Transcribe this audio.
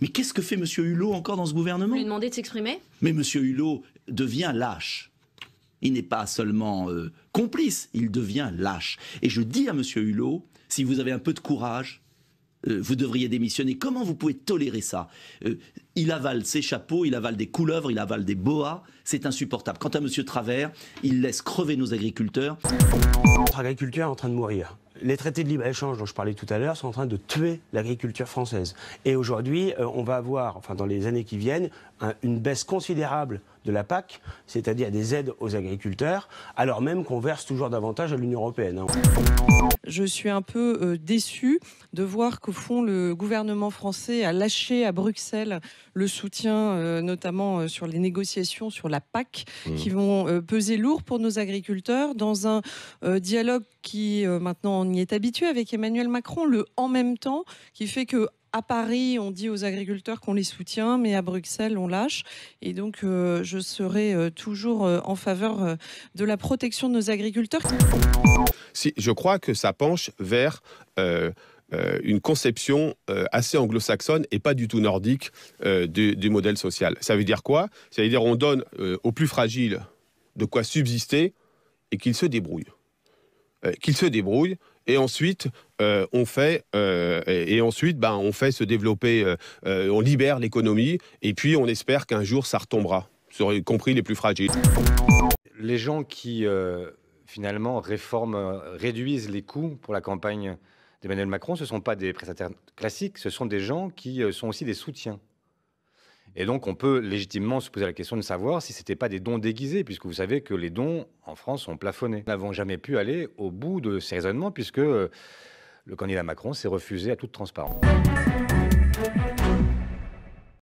Mais qu'est-ce que fait M. Hulot encore dans ce gouvernement Lui demandez de s'exprimer Mais M. Hulot devient lâche. Il n'est pas seulement euh, complice, il devient lâche. Et je dis à M. Hulot, si vous avez un peu de courage, euh, vous devriez démissionner. Comment vous pouvez tolérer ça euh, Il avale ses chapeaux, il avale des couleuvres, il avale des boas. C'est insupportable. Quant à M. Travers, il laisse crever nos agriculteurs. Notre agriculteurs en train de mourir les traités de libre-échange dont je parlais tout à l'heure sont en train de tuer l'agriculture française. Et aujourd'hui, euh, on va avoir, enfin dans les années qui viennent, une baisse considérable de la PAC, c'est-à-dire des aides aux agriculteurs, alors même qu'on verse toujours davantage à l'Union européenne. Hein. Je suis un peu euh, déçue de voir qu'au fond, le gouvernement français a lâché à Bruxelles le soutien, euh, notamment euh, sur les négociations sur la PAC, mmh. qui vont peser lourd pour nos agriculteurs dans un dialogue qui, maintenant, on y est habitué avec Emmanuel Macron, le en même temps, qui fait que à Paris, on dit aux agriculteurs qu'on les soutient, mais à Bruxelles, on lâche. Et donc, euh, je serai euh, toujours euh, en faveur de la protection de nos agriculteurs. Si, je crois que ça penche vers une conception assez anglo-saxonne et pas du tout nordique du, modèle social. Ça veut dire quoi Ça veut dire qu'on donne aux plus fragiles de quoi subsister et qu'ils se débrouillent. qu'ils se débrouillent et ensuite euh, on fait euh, et, ensuite ben, on fait se développer, euh, on libère l'économie et puis on espère qu'un jour ça retombera, y compris les plus fragiles. Les gens qui finalement réforment, réduisent les coûts pour la campagne d'Emmanuel Macron, ce ne sont pas des prestataires classiques, ce sont des gens qui sont aussi des soutiens et donc, on peut légitimement se poser la question de savoir si ce n'était pas des dons déguisés, puisque vous savez que les dons en France sont plafonnés. Nous n'avons jamais pu aller au bout de ces raisonnements, puisque le candidat Macron s'est refusé à toute transparence.